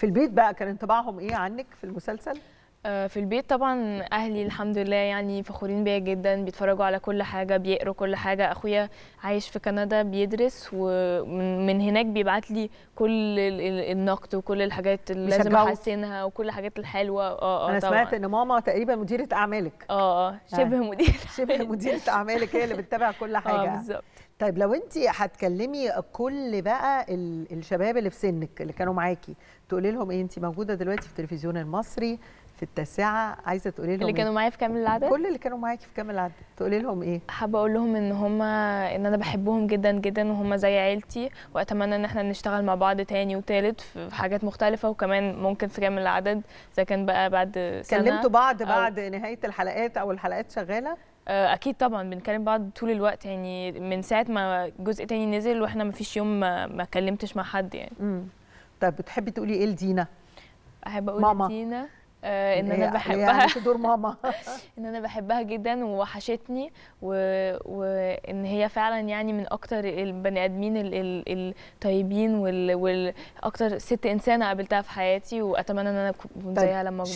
في البيت بقى كان انطباعهم ايه عنك في المسلسل آه، في البيت طبعا اهلي الحمد لله يعني فخورين بيا جدا بيتفرجوا على كل حاجه بيقروا كل حاجه اخويا عايش في كندا بيدرس ومن هناك بيبعت لي كل النقد وكل الحاجات اللي لازم احسنها وكل الحاجات الحلوه اه اه انا طبعا. سمعت ان ماما تقريبا مديره اعمالك اه اه, آه. شبه مديره شبه مديره اعمالك هي اللي بتتابع كل آه، حاجه اه بالظبط طيب لو انت هتكلمي كل بقى الشباب اللي في سنك اللي كانوا معاكي تقولي لهم ايه انت موجوده دلوقتي في التلفزيون المصري في التاسعه عايزه تقولي لهم اللي إيه؟ كانوا معايا في كامل العدد كل اللي كانوا معاكي في كامل العدد تقولي لهم ايه حابه اقول لهم ان هما ان انا بحبهم جدا جدا وهم زي عيلتي واتمنى ان احنا نشتغل مع بعض تاني وتالت في حاجات مختلفه وكمان ممكن في كامل العدد اذا كان بقى بعد سنه كلمتوا بعض بعد نهايه الحلقات او الحلقات شغاله آه، اكيد طبعا بنكلم بعض طول الوقت يعني من ساعه ما جزء تاني نزل واحنا ما فيش يوم ما, كلمتش مع حد يعني امم طب بتحبي تقولي ايه لدينا احب اقول لدينا آه ان انا يعني بحبها يعني دور ماما ان انا بحبها جدا ووحشتني وان هي فعلا يعني من اكتر البني ادمين الطيبين واكتر ست انسانه قابلتها في حياتي واتمنى ان انا اكون زيها طيب. لما اكبر